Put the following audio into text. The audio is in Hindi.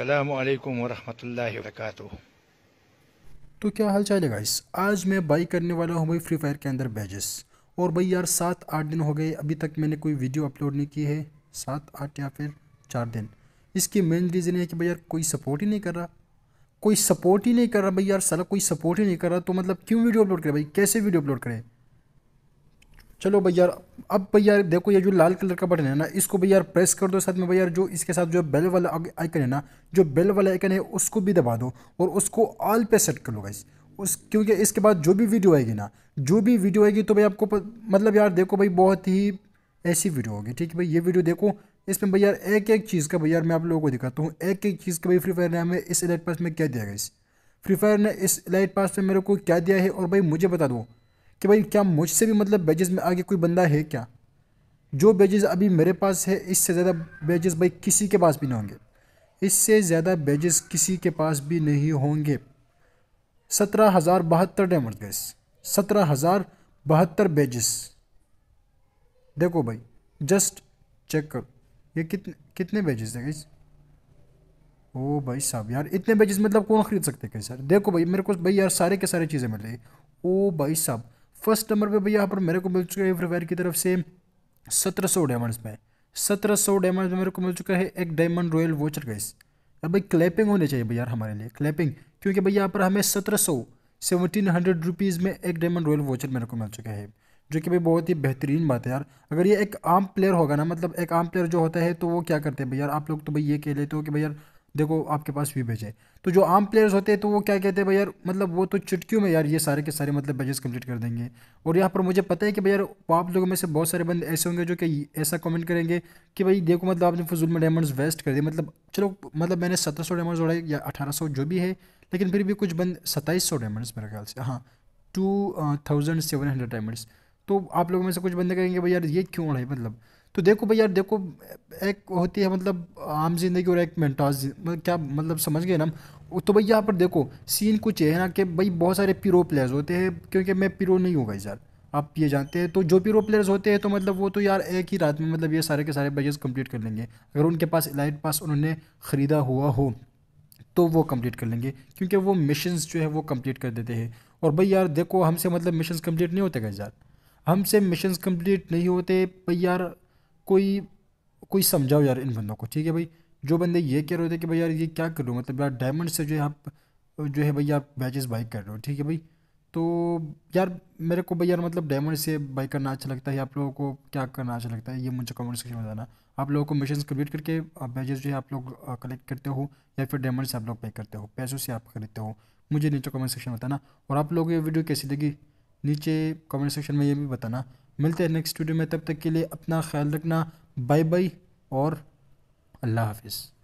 अल्लाम तो क्या हाल चाल है गाइस आज मैं बाई करने वाला हूँ भाई फ्री फायर के अंदर बैजेस और भाई यार सात आठ दिन हो गए अभी तक मैंने कोई वीडियो अपलोड नहीं की है सात आठ या फिर चार दिन इसकी मेन रीज़न है कि भाई यार कोई सपोर्ट ही नहीं कर रहा कोई सपोर्ट ही नहीं कर रहा भाई यार सला कोई सपोर्ट ही नहीं कर रहा तो मतलब क्यों वीडियो अपलोड करें भाई कैसे वीडियो अपलोड करें चलो भाई यार अब भाई यार देखो ये जो लाल कलर का बटन है ना इसको भाई यार प्रेस कर दो साथ में भाई यार जो इसके साथ जो बेल वाला आइकन है ना जो बेल वाला आइकन है उसको भी दबा दो और उसको ऑल पे सेट कर लो गाइस उस क्योंकि इसके बाद जो भी वीडियो आएगी ना जो भी वीडियो आएगी तो भाई आपको प, मतलब यार देखो भाई बहुत ही ऐसी वीडियो होगी ठीक है भाई ये वीडियो देखो इसमें भाई यार एक एक चीज़ का भाई यार मैं आप लोगों को दिखाता हूँ एक एक चीज़ का भाई फ्री फायर ने हमें इस एलाइट पास में क्या दिया गया इस फ्री फायर ने इस एलाइट पास में मेरे को क्या दिया है और भाई मुझे बता दो कि भाई क्या मुझसे भी मतलब बैजेस में आगे कोई बंदा है क्या जो बैजेस अभी मेरे पास है इससे ज़्यादा बैजेस भाई किसी के पास भी नहीं होंगे इससे ज़्यादा बैजेस किसी के पास भी नहीं होंगे सत्रह हज़ार बहत्तर डैमर्स गैस सत्रह हज़ार बहत्तर बैजेस देखो भाई जस्ट चेक करो ये कितने कितने बैजेस है गैस ओ भाई साहब यार इतने बैजेस मतलब कौन ख़रीद सकते हैं सर देखो भाई मेरे को भाई यार सारे के सारे चीज़ें मिल रही ओ भाई साहब फर्स्ट नंबर पे भैया यहाँ पर मेरे को मिल चुका है फ्री फायर की तरफ से सत्रह सौ डायमंड्स में सत्रह सौ डायमंड मेरे को मिल चुका है एक डायमंड रॉयल वोचर गाइस अब भाई क्लैपिंग होनी चाहिए भैया हमारे लिए क्लैपिंग क्योंकि भैया यहाँ पर हमें सत्रह सौ सेवनटीन हंड्रेड रुपीज़ में एक डायमंड रॉयल वॉचर मेरे को मिल चुका है जो कि भाई बहुत ही बेहतरीन बात है यार अगर ये एक आम प्लेयर होगा ना मतलब एक आम प्लेयर जो होता है तो वो क्या करते हैं भैया आप लोग तो भाई ये कह लेते हो कि भैया देखो आपके पास भी बेच है तो जो आम प्लेयर्स होते हैं तो वो क्या कहते हैं भाई यार मतलब वो तो चुटकियों में यार ये सारे के सारे मतलब बजेस कंप्लीट कर देंगे और यहाँ पर मुझे पता है कि भाई यार आप लोगों में से बहुत सारे बंदे ऐसे होंगे जो कि ऐसा कमेंट करेंगे कि भाई देखो मतलब आपने फजूल में डायमंड्स वेस्ट कर दिए मतलब चलो मतलब मैंने सत्रह सौ डायमंड्स उड़ाए या अठारह सौ जो भी है लेकिन फिर भी कुछ बंद सत्ताईस सौ डायमंड्स मेरे ख्याल से हाँ two thousand seven hundred diamonds तो आप लोगों में से कुछ बंदे कहेंगे भाई यार ये क्यों उड़ाई मतलब तो देखो भाई यार देखो एक होती है मतलब आम जिंदगी और एक मेंटाज मतलब क्या मतलब समझ गए ना तो भाई यहाँ पर देखो सीन कुछ है ना कि भाई बहुत सारे पीरो प्लेयर्स होते हैं क्योंकि मैं पीरो नहीं हूँ भाई यार आप ये जानते हैं तो जो पीरो प्लेयर्स होते हैं तो मतलब वो तो यार एक ही रात में मतलब ये सारे के सारे बैचेस कंप्लीट कर लेंगे अगर उनके पास लाइट पास उन्होंने ख़रीदा हुआ हो तो वो कंप्लीट कर लेंगे क्योंकि वो मिशंस जो है वो कंप्लीट कर देते हैं और भाई यार देखो हमसे मतलब मिशंस कंप्लीट नहीं होते गए यार हमसे मिशंस कंप्लीट नहीं होते भाई यार कोई कोई समझाओ यार इन बंदों को ठीक है भाई जो बंदे ये कह रहे थे कि भाई यार ये क्या करूँ मतलब यार डायमंड से जो है आप जो है भाई आप बैचेस बाई कर रहे हो ठीक है भाई तो यार मेरे को भाई यार मतलब डायमंड से बाई करना अच्छा लगता है आप लोगों को क्या करना अच्छा लगता है ये मुझे कमेंट सेक्शन में बताना आप लोगों को मिशन कम्प्लीट करके बैचेस जो है आप लोग कलेक्ट करते हो या फिर डायमंड से आप लोग पे करते हो पैसों से आप खरीदते हो मुझे नीचे कमेंट सेक्शन में बताना और आप लोगों को ये वीडियो कैसी लगी नीचे कमेंट सेक्शन में ये भी बताना मिलते हैं नेक्स्ट वीडियो में तब तक के लिए अपना ख्याल रखना बाय बाय और अल्लाह हाफिज़